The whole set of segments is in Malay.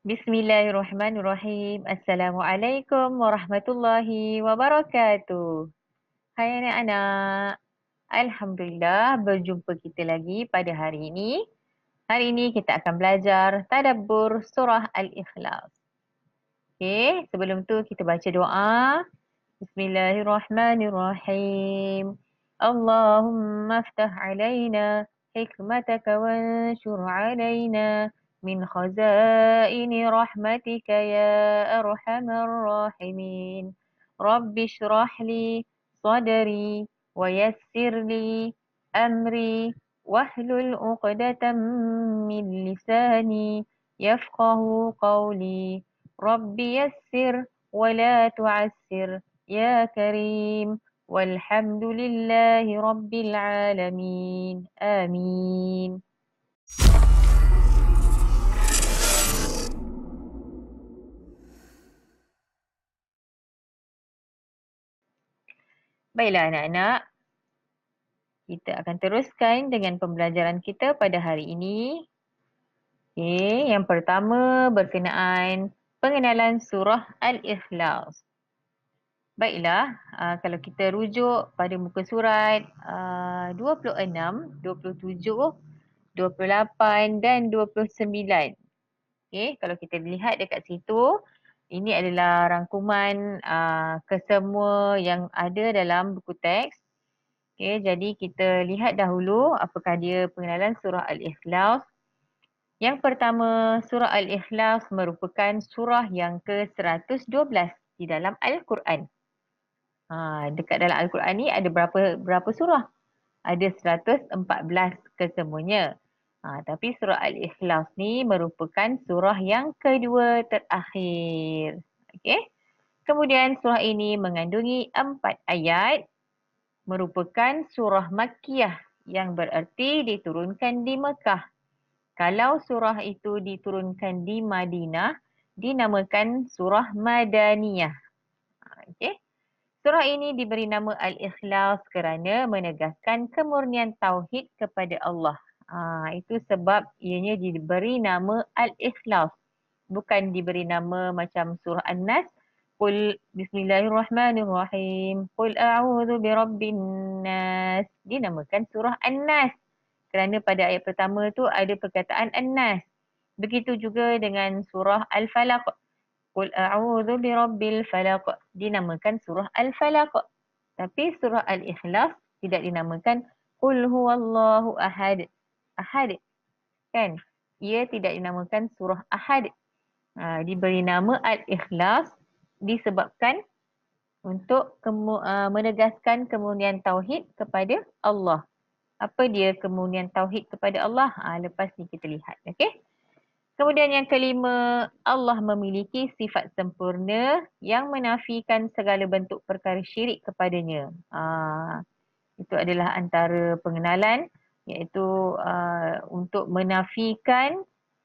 Bismillahirrahmanirrahim. Assalamualaikum warahmatullahi wabarakatuh. Hai anak-anak. Alhamdulillah berjumpa kita lagi pada hari ini. Hari ini kita akan belajar tadabbur surah Al-Ikhlas. Okey, sebelum tu kita baca doa. Bismillahirrahmanirrahim. Allahumma aftah alaina hikmataka wa ansur alaina. من خزائن رحمتك يا أرحم الراحمين رب اشرح لي صدري ويسر لي أمري واحلل عقدة من لساني يفقه قولي رب يسر ولا تعسر يا كريم والحمد لله رب العالمين آمين Baiklah anak-anak. Kita akan teruskan dengan pembelajaran kita pada hari ini. Okay, yang pertama berkenaan pengenalan surah Al-Ikhlas. Baiklah, ah, kalau kita rujuk pada muka surat uh, 26, 27, 28 dan 29. Okay, kalau kita lihat dekat situ, ini adalah rangkuman uh, kesemua yang ada dalam buku teks. Okay, jadi kita lihat dahulu apakah dia pengenalan surah Al-Ikhlas. Yang pertama, surah Al-Ikhlas merupakan surah yang ke-112 di dalam Al-Quran. Ha, dekat dalam Al-Quran ni ada berapa berapa surah? Ada 114 kesemuanya. Ha, tapi surah Al-Ikhlas ni merupakan surah yang kedua terakhir. Okey. Kemudian surah ini mengandungi empat ayat merupakan surah Makkiyah yang bererti diturunkan di Mekah. Kalau surah itu diturunkan di Madinah, dinamakan surah Madaniyah. Ha, okey. Surah ini diberi nama Al-Ikhlas kerana menegaskan kemurnian tauhid kepada Allah Ha, itu sebab ianya diberi nama Al-Ikhlas. Bukan diberi nama macam surah An-Nas. Qul bismillahirrahmanirrahim. Qul a'udhu bi birabbin nas. Dinamakan surah An-Nas. Kerana pada ayat pertama tu ada perkataan An-Nas. Begitu juga dengan surah Al-Falaq. Qul a'udhu bi birabbil falaq. Dinamakan surah Al-Falaq. Tapi surah Al-Ikhlas tidak dinamakan Qul huwallahu ahad. Ahad. Kan? Ia tidak dinamakan surah Ahad. Ha, diberi nama Al-Ikhlas disebabkan untuk kemu- uh, menegaskan kemuliaan Tauhid kepada Allah. Apa dia kemuliaan Tauhid kepada Allah? Ha, lepas ni kita lihat. Okay? Kemudian yang kelima, Allah memiliki sifat sempurna yang menafikan segala bentuk perkara syirik kepadanya. Ha, itu adalah antara pengenalan iaitu uh, untuk menafikan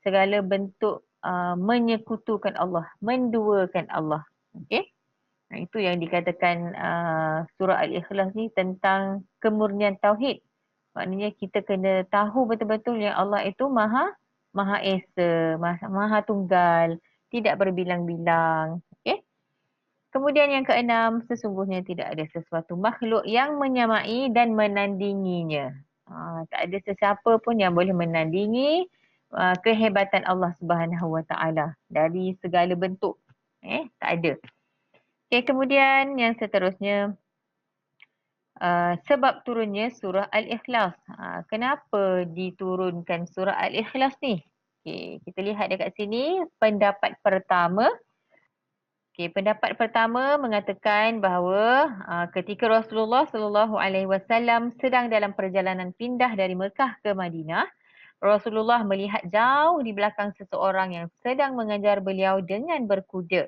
segala bentuk uh, menyekutukan Allah, menduakan Allah. Okey. Nah, itu yang dikatakan uh, surah Al-Ikhlas ni tentang kemurnian tauhid. Maknanya kita kena tahu betul-betul yang Allah itu Maha Maha Esa, Maha, maha Tunggal, tidak berbilang-bilang. Okey. Kemudian yang keenam, sesungguhnya tidak ada sesuatu makhluk yang menyamai dan menandinginya. Ha, tak ada sesiapa pun yang boleh menandingi uh, kehebatan Allah Subhanahu Wa Taala dari segala bentuk. Eh, tak ada. Okay, kemudian yang seterusnya uh, sebab turunnya surah Al-Ikhlas. Uh, kenapa diturunkan surah Al-Ikhlas ni? Okay, kita lihat dekat sini pendapat pertama Okey, pendapat pertama mengatakan bahawa aa, ah, ketika Rasulullah sallallahu alaihi wasallam sedang dalam perjalanan pindah dari Mekah ke Madinah, Rasulullah melihat jauh di belakang seseorang yang sedang mengajar beliau dengan berkuda.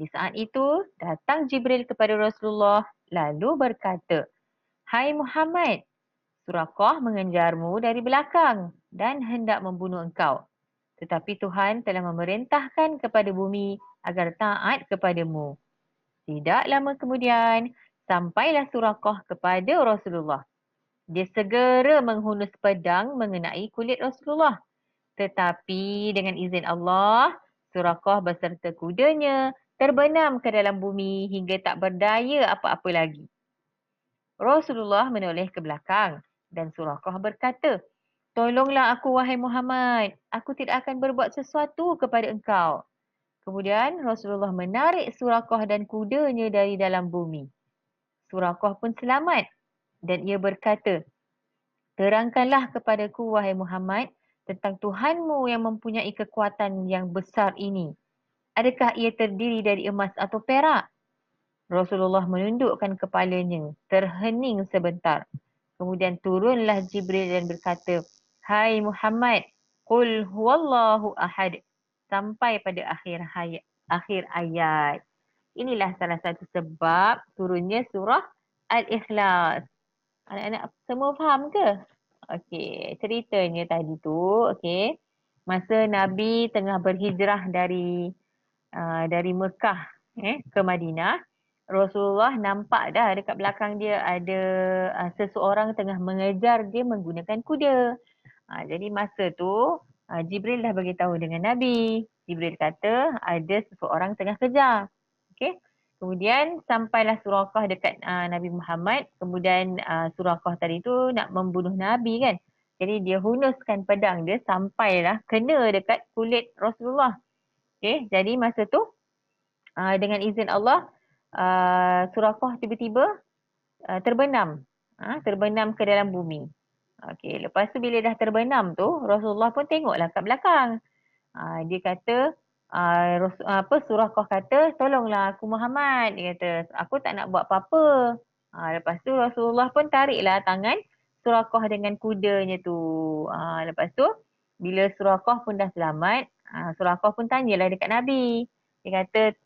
Di saat itu, datang Jibril kepada Rasulullah lalu berkata, "Hai Muhammad, Surakah mengejarmu dari belakang dan hendak membunuh engkau." Tetapi Tuhan telah memerintahkan kepada bumi agar taat kepadamu. Tidak lama kemudian, sampailah surakoh kepada Rasulullah. Dia segera menghunus pedang mengenai kulit Rasulullah. Tetapi dengan izin Allah, surakoh beserta kudanya terbenam ke dalam bumi hingga tak berdaya apa-apa lagi. Rasulullah menoleh ke belakang dan surakoh berkata, Tolonglah aku wahai Muhammad. Aku tidak akan berbuat sesuatu kepada engkau. Kemudian Rasulullah menarik surakoh dan kudanya dari dalam bumi. Surakoh pun selamat dan ia berkata, Terangkanlah kepadaku wahai Muhammad tentang Tuhanmu yang mempunyai kekuatan yang besar ini. Adakah ia terdiri dari emas atau perak? Rasulullah menundukkan kepalanya, terhening sebentar. Kemudian turunlah Jibril dan berkata, Hai Muhammad, Qul huwallahu ahad. Sampai pada akhir, hay- akhir ayat. Inilah salah satu sebab turunnya surah Al-Ikhlas. Anak-anak semua faham ke? Okey, ceritanya tadi tu, okey. Masa Nabi tengah berhijrah dari uh, dari Mekah eh, ke Madinah, Rasulullah nampak dah dekat belakang dia ada uh, seseorang tengah mengejar dia menggunakan kuda. Ha, jadi masa tu ha, Jibril dah bagi tahu dengan Nabi. Jibril kata ada orang tengah kejar. Okey. Kemudian sampailah surakah dekat uh, Nabi Muhammad. Kemudian uh, ha, surakah tadi tu nak membunuh Nabi kan. Jadi dia hunuskan pedang dia sampailah kena dekat kulit Rasulullah. Okey, jadi masa tu uh, dengan izin Allah uh, surakah tiba-tiba uh, terbenam. Uh, terbenam ke dalam bumi. Okey, lepas tu bila dah terbenam tu, Rasulullah pun tengoklah kat belakang. Uh, dia kata, uh, apa surah kau kata, tolonglah aku Muhammad. Dia kata, aku tak nak buat apa-apa. Uh, lepas tu Rasulullah pun tariklah tangan surah dengan kudanya tu. Uh, lepas tu, bila surah pun dah selamat, uh, surah pun tanyalah dekat Nabi. Dia kata,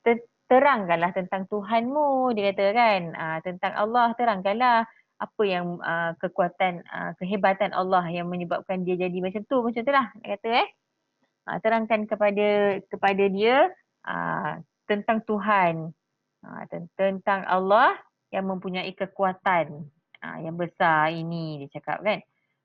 terangkanlah tentang Tuhanmu. Dia kata kan, tentang Allah terangkanlah apa yang uh, kekuatan uh, kehebatan Allah yang menyebabkan dia jadi macam tu macam tu lah nak kata eh uh, terangkan kepada kepada dia uh, tentang Tuhan uh, tentang Allah yang mempunyai kekuatan uh, yang besar ini dia cakap kan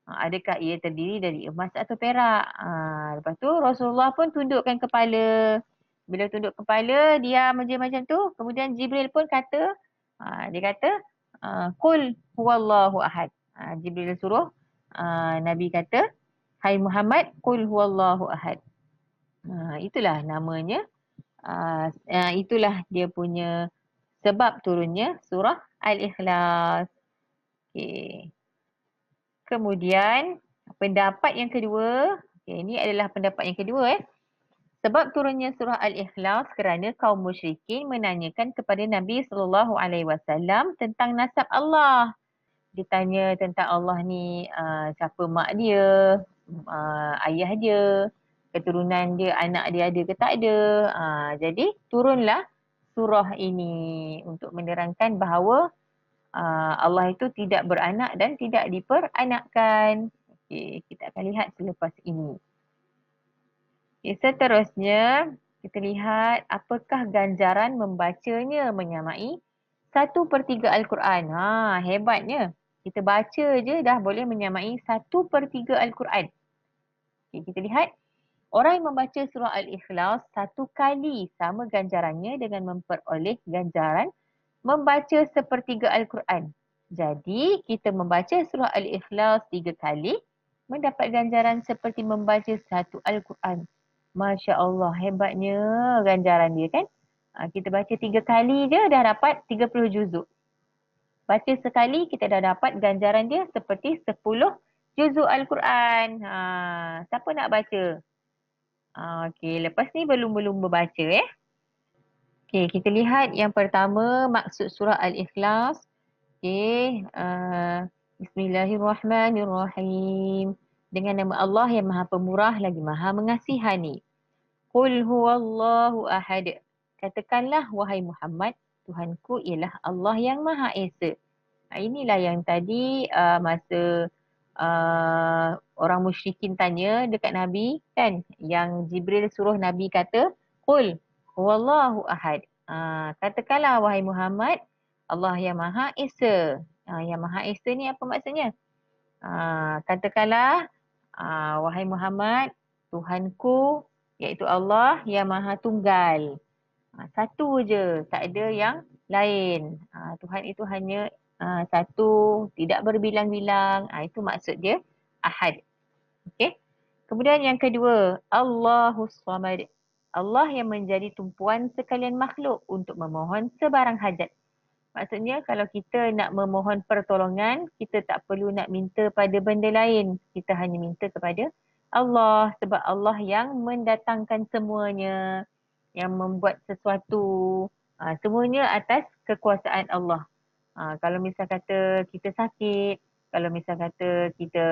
adakah ia terdiri dari emas atau perak uh, lepas tu Rasulullah pun tundukkan kepala bila tunduk kepala dia macam macam tu kemudian Jibril pun kata uh, dia kata Kul ah, Qul allahu ahad. Ah, Jibril suruh ah, Nabi kata Hai Muhammad kul Qul allahu ahad. itulah namanya. itulah dia punya sebab turunnya surah Al-Ikhlas. Okay. Kemudian pendapat yang kedua. Okay, ini adalah pendapat yang kedua eh. Sebab turunnya surah Al-Ikhlas kerana kaum musyrikin menanyakan kepada Nabi sallallahu alaihi wasallam tentang nasab Allah. Ditanya tentang Allah ni uh, siapa mak dia, uh, ayah dia, keturunan dia, anak dia ada ke tak ada. Uh, jadi turunlah surah ini untuk menerangkan bahawa uh, Allah itu tidak beranak dan tidak diperanakkan. Okey, kita akan lihat selepas ini. Okay, seterusnya kita lihat apakah ganjaran membacanya menyamai satu per tiga Al-Quran. Ha, hebatnya. Kita baca je dah boleh menyamai satu per tiga Al-Quran. Okay, kita lihat. Orang yang membaca surah Al-Ikhlas satu kali sama ganjarannya dengan memperoleh ganjaran membaca sepertiga Al-Quran. Jadi kita membaca surah Al-Ikhlas tiga kali mendapat ganjaran seperti membaca satu Al-Quran. Masya Allah hebatnya ganjaran dia kan. Ha, kita baca tiga kali je dah dapat 30 juzuk. Baca sekali kita dah dapat ganjaran dia seperti 10 juzuk Al-Quran. Ha, siapa nak baca? Ha, okay lepas ni belum-belum berbaca eh. Okay kita lihat yang pertama maksud surah Al-Ikhlas. Okay. Uh, ha, Bismillahirrahmanirrahim. Dengan nama Allah yang maha pemurah lagi maha mengasihani. Qul Allahu ahad. Katakanlah wahai Muhammad, Tuhanku ialah Allah yang Maha Esa. Inilah yang tadi uh, masa uh, orang musyrikin tanya dekat Nabi kan yang Jibril suruh Nabi kata Qul Allahu ahad. Uh, katakanlah wahai Muhammad, Allah yang Maha Esa. Uh, yang Maha Esa ni apa maksudnya? Uh, katakanlah uh, wahai Muhammad, Tuhanku iaitu Allah yang maha tunggal. Ha, satu je, tak ada yang lain. Ha, Tuhan itu hanya ha, satu, tidak berbilang-bilang. Itu maksud dia ahad. Okey. Kemudian yang kedua, Allahus Samad. Allah yang menjadi tumpuan sekalian makhluk untuk memohon sebarang hajat. Maksudnya kalau kita nak memohon pertolongan, kita tak perlu nak minta pada benda lain. Kita hanya minta kepada Allah sebab Allah yang mendatangkan semuanya yang membuat sesuatu ha, semuanya atas kekuasaan Allah. Ha, kalau misal kata kita sakit, kalau misal kata kita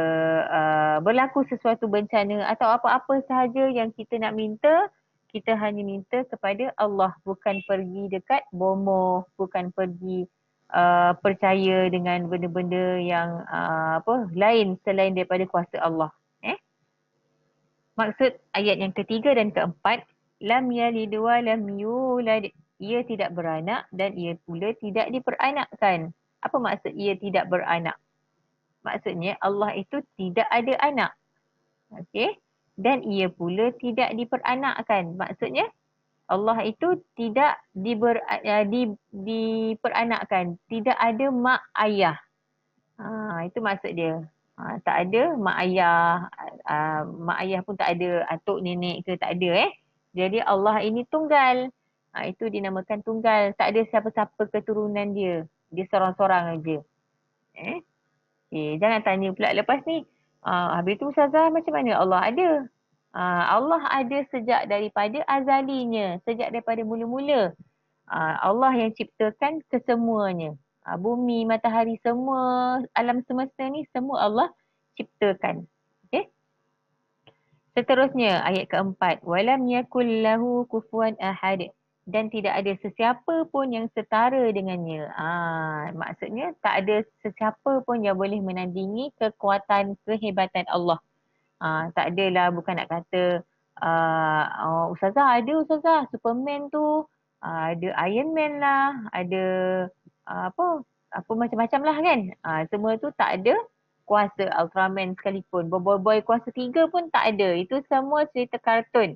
uh, berlaku sesuatu bencana atau apa-apa sahaja yang kita nak minta, kita hanya minta kepada Allah bukan pergi dekat bomoh, bukan pergi Uh, percaya dengan benda-benda yang uh, apa lain selain daripada kuasa Allah. Maksud ayat yang ketiga dan keempat, lam yalid wa lam yulad. Ia tidak beranak dan ia pula tidak diperanakkan. Apa maksud ia tidak beranak? Maksudnya Allah itu tidak ada anak. Okey? Dan ia pula tidak diperanakkan. Maksudnya Allah itu tidak diber, uh, di, diperanakkan. Tidak ada mak ayah. Ha, itu maksud dia. Ha, tak ada mak ayah, uh, mak ayah pun tak ada, atuk nenek ke tak ada eh. Jadi Allah ini tunggal. Ha, itu dinamakan tunggal. Tak ada siapa-siapa keturunan dia. Dia sorang-sorang aja. Eh? Okay, jangan tanya pula lepas ni. Uh, habis tu Ustazah macam mana Allah ada? Uh, Allah ada sejak daripada azalinya. Sejak daripada mula-mula. Uh, Allah yang ciptakan kesemuanya uh, bumi, matahari, semua alam semesta ni semua Allah ciptakan. Okey. Seterusnya ayat keempat. Walam yakul lahu kufuan ahad. Dan tidak ada sesiapa pun yang setara dengannya. Ah, ha, maksudnya tak ada sesiapa pun yang boleh menandingi kekuatan, kehebatan Allah. Ha, tak adalah bukan nak kata uh, oh, Ustazah ada Ustazah Superman tu uh, ada Iron Man lah ada Ah, apa apa macam-macam lah kan. Uh, semua tu tak ada kuasa Ultraman sekalipun. boy Boy kuasa tiga pun tak ada. Itu semua cerita kartun.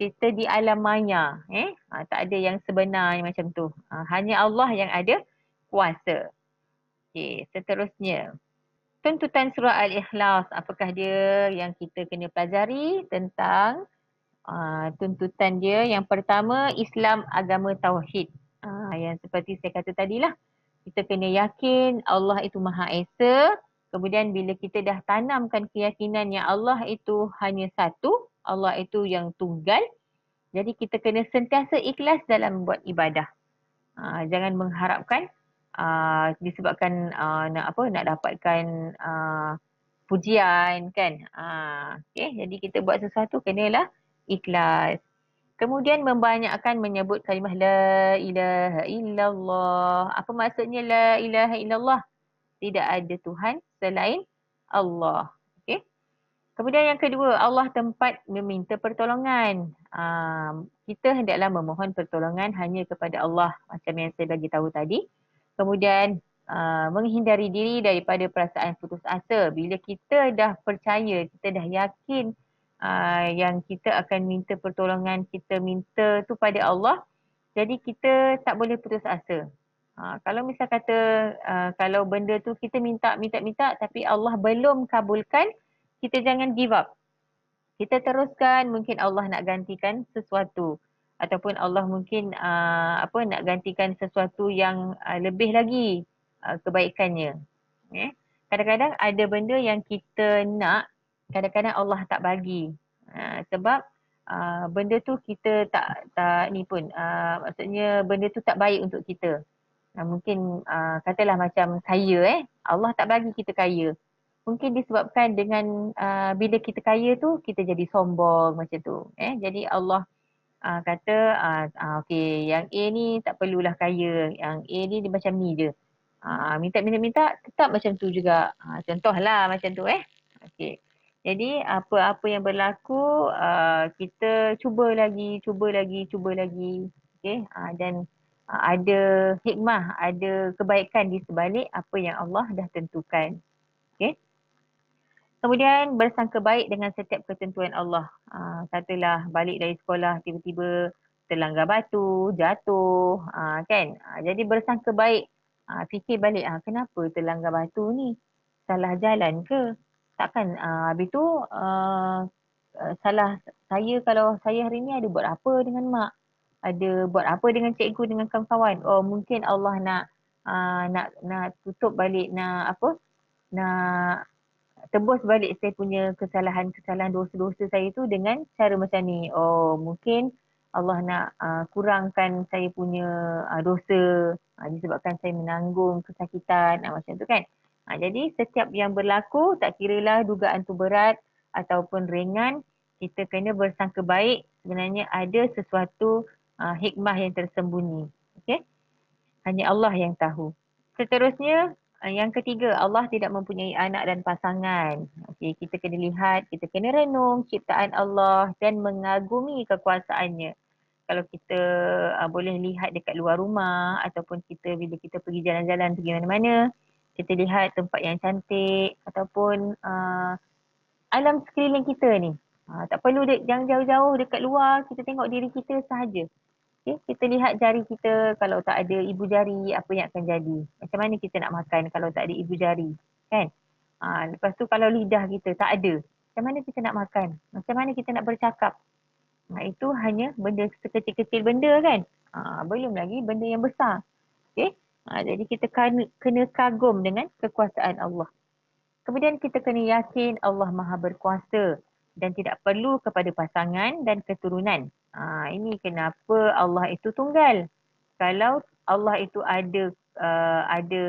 Cerita di alam maya. Eh? Uh, tak ada yang sebenarnya macam tu. Uh, hanya Allah yang ada kuasa. Okay, seterusnya. Tuntutan surah Al-Ikhlas. Apakah dia yang kita kena pelajari tentang uh, tuntutan dia. Yang pertama, Islam agama Tauhid. Ah, yang seperti saya kata tadi lah, Kita kena yakin Allah itu Maha Esa. Kemudian bila kita dah tanamkan keyakinan yang Allah itu hanya satu. Allah itu yang tunggal. Jadi kita kena sentiasa ikhlas dalam buat ibadah. Ah, jangan mengharapkan ah, disebabkan ah, nak apa nak dapatkan ah, pujian kan. Ah, okay. Jadi kita buat sesuatu kena lah ikhlas. Kemudian membanyakkan menyebut kalimah la ilaha illallah. Apa maksudnya la ilaha illallah? Tidak ada Tuhan selain Allah. Okay. Kemudian yang kedua, Allah tempat meminta pertolongan. Um, kita hendaklah memohon pertolongan hanya kepada Allah macam yang saya bagi tahu tadi. Kemudian uh, menghindari diri daripada perasaan putus asa. Bila kita dah percaya, kita dah yakin Ah, yang kita akan minta pertolongan, kita minta tu pada Allah. Jadi kita tak boleh putus asa. Ha, kalau misal kata uh, kalau benda tu kita minta minta minta tapi Allah belum kabulkan, kita jangan give up. Kita teruskan mungkin Allah nak gantikan sesuatu ataupun Allah mungkin uh, apa nak gantikan sesuatu yang uh, lebih lagi uh, kebaikannya. Okay. Eh, kadang-kadang ada benda yang kita nak kadang-kadang Allah tak bagi ha, sebab Uh, benda tu kita tak tak ni pun uh, maksudnya benda tu tak baik untuk kita. Nah, ha, mungkin uh, katalah macam kaya eh Allah tak bagi kita kaya. Mungkin disebabkan dengan uh, bila kita kaya tu kita jadi sombong macam tu eh. Jadi Allah uh, kata uh, uh, okey yang A ni tak perlulah kaya. Yang A ni dia macam ni je. Uh, minta minta minta tetap macam tu juga. Uh, contohlah macam tu eh. Okey. Jadi apa-apa yang berlaku uh, kita cuba lagi, cuba lagi, cuba lagi. Okay. Uh, dan uh, ada hikmah, ada kebaikan di sebalik apa yang Allah dah tentukan. Okay. Kemudian bersangka baik dengan setiap ketentuan Allah. Uh, katalah balik dari sekolah tiba-tiba terlanggar batu, jatuh. Uh, kan? Uh, jadi bersangka baik. Uh, fikir balik uh, kenapa terlanggar batu ni? Salah jalan ke? takkan uh, habis tu uh, salah saya kalau saya hari ni ada buat apa dengan mak ada buat apa dengan cikgu dengan kawan-kawan oh mungkin Allah nak uh, nak nak tutup balik nak apa nak tebus balik saya punya kesalahan-kesalahan dosa-dosa saya tu dengan cara macam ni oh mungkin Allah nak uh, kurangkan saya punya uh, dosa uh, disebabkan saya menanggung kesakitan uh, macam tu kan uh, Ha, jadi setiap yang berlaku tak kiralah dugaan tu berat ataupun ringan kita kena bersangka baik sebenarnya ada sesuatu uh, hikmah yang tersembunyi. Okay? Hanya Allah yang tahu. Seterusnya ha, yang ketiga Allah tidak mempunyai anak dan pasangan. Okay, kita kena lihat, kita kena renung ciptaan Allah dan mengagumi kekuasaannya. Kalau kita uh, boleh lihat dekat luar rumah ataupun kita bila kita pergi jalan-jalan pergi mana-mana, kita lihat tempat yang cantik ataupun uh, alam sekeliling kita ni. Uh, tak perlu dek, jangan jauh-jauh dekat luar kita tengok diri kita sahaja. Okay? Kita lihat jari kita kalau tak ada ibu jari apa yang akan jadi. Macam mana kita nak makan kalau tak ada ibu jari kan. Uh, lepas tu kalau lidah kita tak ada macam mana kita nak makan. Macam mana kita nak bercakap. Nah, itu hanya benda sekecil-kecil benda kan. Uh, belum lagi benda yang besar. Okay? Ha, jadi kita kena, kena kagum dengan kekuasaan Allah. Kemudian kita kena yakin Allah maha berkuasa dan tidak perlu kepada pasangan dan keturunan. Ha, ini kenapa Allah itu tunggal. Kalau Allah itu ada uh, ada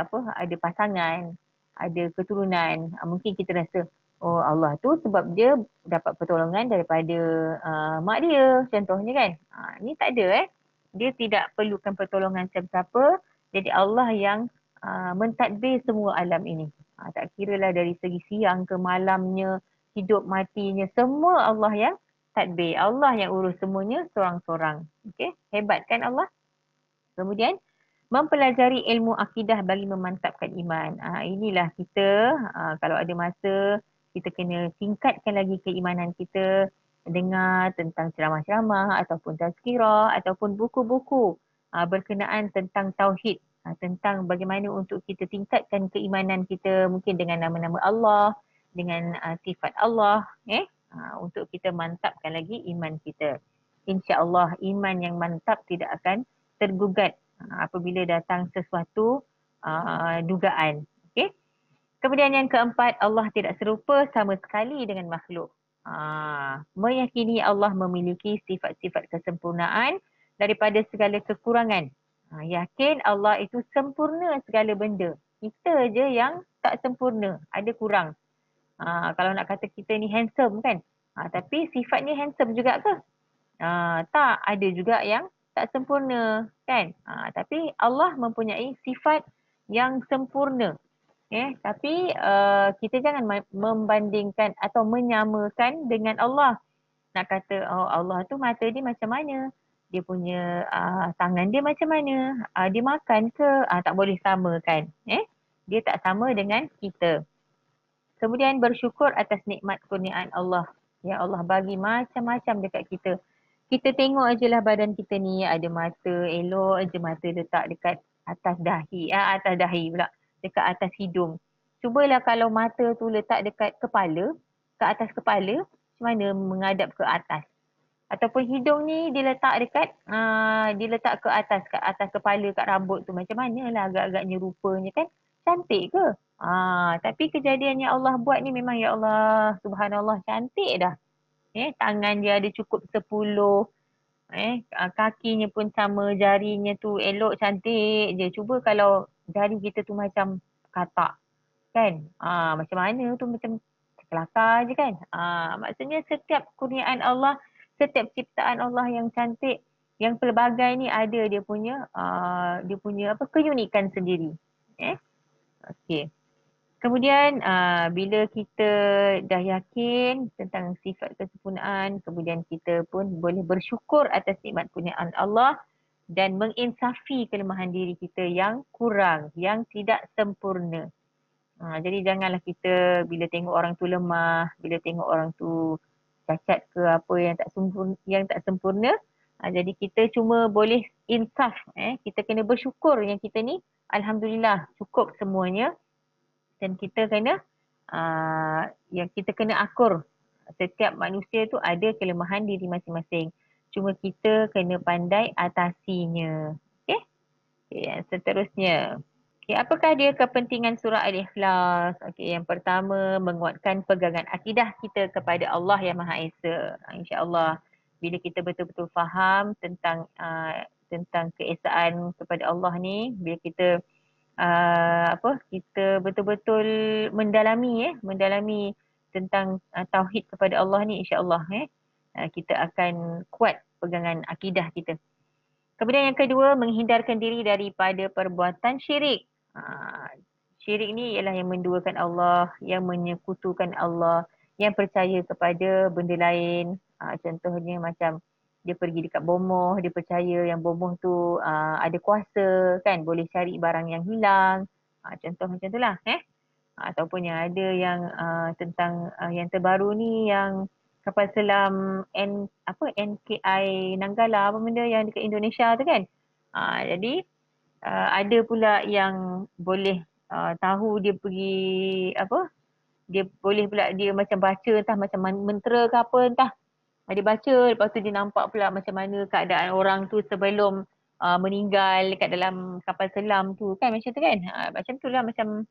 apa ada pasangan, ada keturunan, ha, mungkin kita rasa oh Allah tu sebab dia dapat pertolongan daripada uh, mak dia contohnya kan. Ha, ini tak ada eh. Dia tidak perlukan pertolongan siapa-siapa. Uh, jadi Allah yang uh, mentadbir semua alam ini. Uh, tak lah dari segi siang ke malamnya, hidup matinya, semua Allah yang tadbir. Allah yang urus semuanya seorang-seorang. Okey, hebat kan Allah? Kemudian mempelajari ilmu akidah bagi memantapkan iman. Uh, inilah kita uh, kalau ada masa kita kena tingkatkan lagi keimanan kita dengar tentang ceramah-ceramah ataupun tazkirah ataupun buku-buku Ah, berkenaan tentang tauhid ah, tentang bagaimana untuk kita tingkatkan keimanan kita mungkin dengan nama-nama Allah dengan ah, sifat Allah eh untuk kita mantapkan lagi iman kita insya-Allah iman yang mantap tidak akan tergugat apabila datang sesuatu dugaan okey kemudian yang keempat Allah tidak serupa sama sekali dengan makhluk Ah, meyakini Allah memiliki sifat-sifat kesempurnaan, daripada segala kekurangan. Ha, yakin Allah itu sempurna segala benda. Kita je yang tak sempurna, ada kurang. Ha, kalau nak kata kita ni handsome kan? Ha, tapi sifat ni handsome juga ke? Ha, tak, ada juga yang tak sempurna kan? Ha, tapi Allah mempunyai sifat yang sempurna. Eh, tapi uh, kita jangan membandingkan atau menyamakan dengan Allah. Nak kata oh Allah tu mata dia macam mana? dia punya uh, tangan dia macam mana, uh, dia makan ke, uh, tak boleh sama kan. Eh? Dia tak sama dengan kita. Kemudian bersyukur atas nikmat kurniaan Allah. Ya Allah bagi macam-macam dekat kita. Kita tengok aje lah badan kita ni ada mata elok aje mata letak dekat atas dahi. Ya, atas dahi pula. Dekat atas hidung. Cubalah kalau mata tu letak dekat kepala. ke atas kepala. Macam mana mengadap ke atas ataupun hidung ni diletak dekat uh, diletak ke atas ke atas kepala kat rambut tu macam mana lah agak-agaknya rupanya kan cantik ke ah uh, tapi kejadian yang Allah buat ni memang ya Allah subhanallah cantik dah eh tangan dia ada cukup sepuluh. eh ah, kakinya pun sama jarinya tu elok cantik je cuba kalau jari kita tu macam katak kan ah uh, macam mana tu macam kelakar je kan ah uh, maksudnya setiap kurniaan Allah setiap ciptaan Allah yang cantik yang pelbagai ni ada dia punya uh, dia punya apa keunikan sendiri eh okey kemudian uh, bila kita dah yakin tentang sifat kesempurnaan kemudian kita pun boleh bersyukur atas nikmat kurniaan Allah dan menginsafi kelemahan diri kita yang kurang yang tidak sempurna uh, jadi janganlah kita bila tengok orang tu lemah bila tengok orang tu cacat ke apa yang tak sempurna yang tak sempurna ha, jadi kita cuma boleh insaf eh kita kena bersyukur yang kita ni alhamdulillah cukup semuanya dan kita kena aa, ah, yang kita kena akur setiap manusia tu ada kelemahan diri masing-masing cuma kita kena pandai atasinya okey okay, seterusnya Okay, apakah dia kepentingan surah Al-Ikhlas? Okay, yang pertama, menguatkan pegangan akidah kita kepada Allah Yang Maha Esa. Insya Allah, bila kita betul-betul faham tentang uh, tentang keesaan kepada Allah ni, bila kita uh, apa kita betul-betul mendalami eh, mendalami tentang uh, tauhid kepada Allah ni insya-Allah eh uh, kita akan kuat pegangan akidah kita. Kemudian yang kedua, menghindarkan diri daripada perbuatan syirik. Ha, syirik ni ialah yang menduakan Allah, yang menyekutukan Allah, yang percaya kepada benda lain. Ha, contohnya macam dia pergi dekat bomoh, dia percaya yang bomoh tu ha, ada kuasa kan, boleh cari barang yang hilang. Ha, contoh macam tu lah eh. Ha, ataupun yang ada yang tentang yang terbaru ni yang kapal selam N, apa, NKI Nanggala apa benda yang dekat Indonesia tu kan. Ha, jadi uh, ada pula yang boleh uh, tahu dia pergi apa dia boleh pula dia macam baca entah macam mentera ke apa entah ah, dia baca lepas tu dia nampak pula macam mana keadaan orang tu sebelum uh, meninggal dekat dalam kapal selam tu kan macam tu kan uh, macam tu lah macam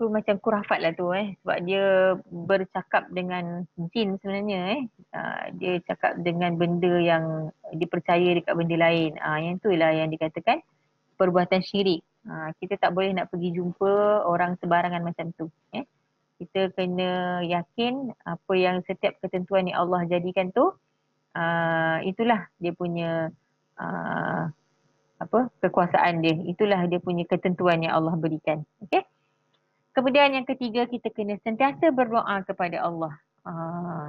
tu macam kurafat lah tu eh sebab dia bercakap dengan jin sebenarnya eh uh, dia cakap dengan benda yang dipercaya dekat benda lain uh, yang tu lah yang dikatakan perbuatan syirik uh, kita tak boleh nak pergi jumpa orang sebarangan macam tu eh kita kena yakin apa yang setiap ketentuan ni Allah jadikan tu uh, itulah dia punya uh, apa kekuasaan dia itulah dia punya ketentuan yang Allah berikan okey Kemudian yang ketiga kita kena sentiasa berdoa kepada Allah. Aa, ah,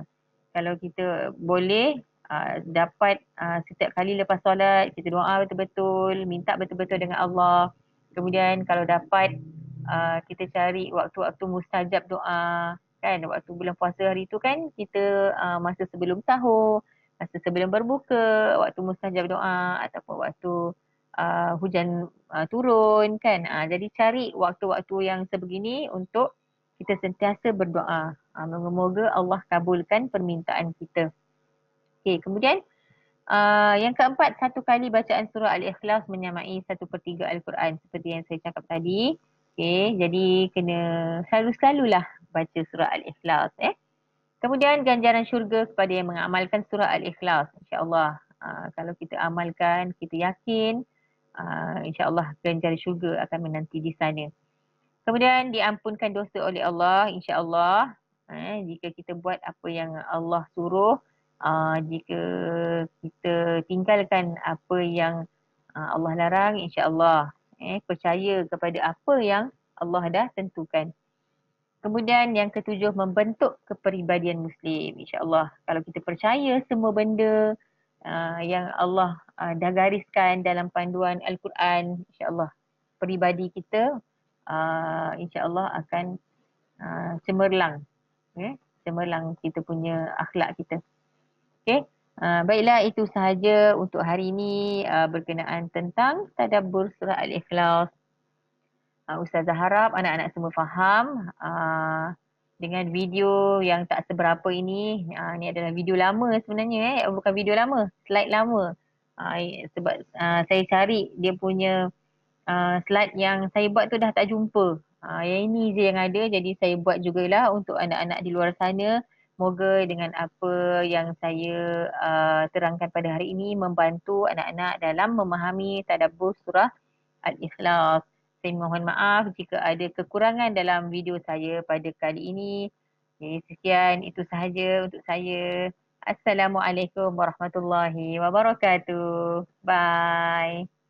kalau kita boleh aa, ah, dapat aa, ah, setiap kali lepas solat kita doa betul-betul, minta betul-betul dengan Allah. Kemudian kalau dapat aa, kita cari waktu-waktu mustajab doa kan waktu bulan puasa hari tu kan kita aa, masa sebelum tahu, masa sebelum berbuka, waktu mustajab doa ataupun waktu uh, hujan uh, turun kan. Uh, jadi cari waktu-waktu yang sebegini untuk kita sentiasa berdoa. Uh, moga-moga Allah kabulkan permintaan kita. Okay, kemudian uh, yang keempat, satu kali bacaan surah Al-Ikhlas menyamai satu per tiga Al-Quran seperti yang saya cakap tadi. Okay, jadi kena selalu-selalulah baca surah Al-Ikhlas. Eh. Kemudian ganjaran syurga kepada yang mengamalkan surah Al-Ikhlas. InsyaAllah, uh, kalau kita amalkan, kita yakin, uh, insyaAllah ganjaran syurga akan menanti di sana. Kemudian diampunkan dosa oleh Allah insyaAllah eh, jika kita buat apa yang Allah suruh uh, jika kita tinggalkan apa yang uh, Allah larang insyaAllah eh, percaya kepada apa yang Allah dah tentukan. Kemudian yang ketujuh membentuk kepribadian Muslim insyaAllah kalau kita percaya semua benda uh, yang Allah uh, dah gariskan dalam panduan Al-Quran insya-Allah peribadi kita uh, insya-Allah akan uh, cemerlang eh? cemerlang kita punya akhlak kita okey uh, baiklah itu sahaja untuk hari ini uh, berkenaan tentang tadabbur surah al-ikhlas uh, ustazah harap anak-anak semua faham uh, dengan video yang tak seberapa ini. Uh, ni adalah video lama sebenarnya eh. Oh, bukan video lama, slide lama. Uh, sebab uh, saya cari dia punya uh, slide yang saya buat tu dah tak jumpa. Uh, yang ini je yang ada jadi saya buat juga lah untuk anak-anak di luar sana. Moga dengan apa yang saya uh, terangkan pada hari ini membantu anak-anak dalam memahami tadabbur surah Al-Ikhlas saya mohon maaf jika ada kekurangan dalam video saya pada kali ini. Okay, ya, sekian itu sahaja untuk saya. Assalamualaikum warahmatullahi wabarakatuh. Bye.